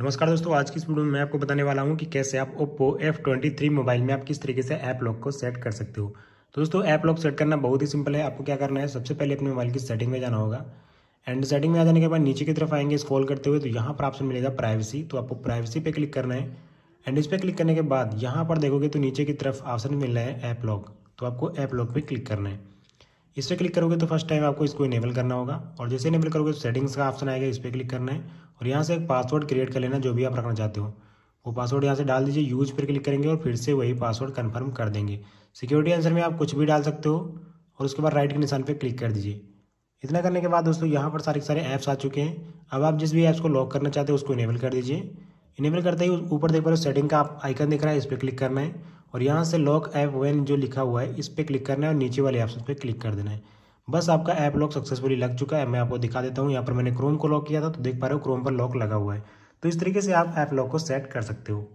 नमस्कार दोस्तों आज की इस वीडियो में मैं आपको बताने वाला हूँ कि कैसे आप Oppo F twenty three mobile में आप किस तरीके से ऐप लॉक को सेट कर सकते हो तो दोस्तों ऐप लॉक सेट करना बहुत ही सिंपल है आपको क्या करना है सबसे पहले अपने मोबाइल की सेटिंग में जाना होगा एंड सेटिंग में आ जाने के बाद नीचे की तरफ आएंगे स्कॉल करते हुए तो यहाँ पर ऑप्शन मिलेगा प्राइवेसी तो आपको प्राइवेसी पर क्लिक करना है एंड इस पर क्लिक करने के बाद यहाँ पर देखोगे तो नीचे की तरफ ऑप्शन मिल रहा है ऐप लॉक तो आपको ऐप लॉक पर क्लिक करना है इस पर क्लिक करोगे तो फर्स्ट टाइम आपको इसको इनेबल करना होगा और जैसे इनेबल करोगे तो सेटिंग्स का ऑप्शन आएगा इस पर क्लिक करना है और यहाँ से एक पासवर्ड क्रिएट कर लेना जो भी आप रखना चाहते हो वो पासवर्ड यहाँ से डाल दीजिए यूज पर क्लिक करेंगे और फिर से वही पासवर्ड कन्फर्म कर देंगे सिक्योरिटी आंसर में आप कुछ भी डाल सकते हो और उसके बाद राइट के निशान पर क्लिक कर दीजिए इतना करने के बाद दोस्तों यहाँ पर सारे सारे ऐप्स आ चुके हैं अब आप जिस भी ऐप्स को लॉक करना चाहते हो उसको इनेबल कर दीजिए इनेबल करते ही ऊपर देख पा सेटिंग का आप आइकन दिख रहा है इस पर क्लिक करना है और यहाँ से लॉक ऐप वेन जो लिखा हुआ है इस पर क्लिक करना है और नीचे वाले ऑप्शन पर क्लिक कर देना है बस आपका ऐप लॉक सक्सेसफुली लग चुका है मैं आपको दिखा देता हूँ यहाँ पर मैंने क्रोम को लॉक किया था तो देख पा रहे हो क्रोम पर लॉक लगा हुआ है तो इस तरीके से आप ऐप लॉक को सेट कर सकते हो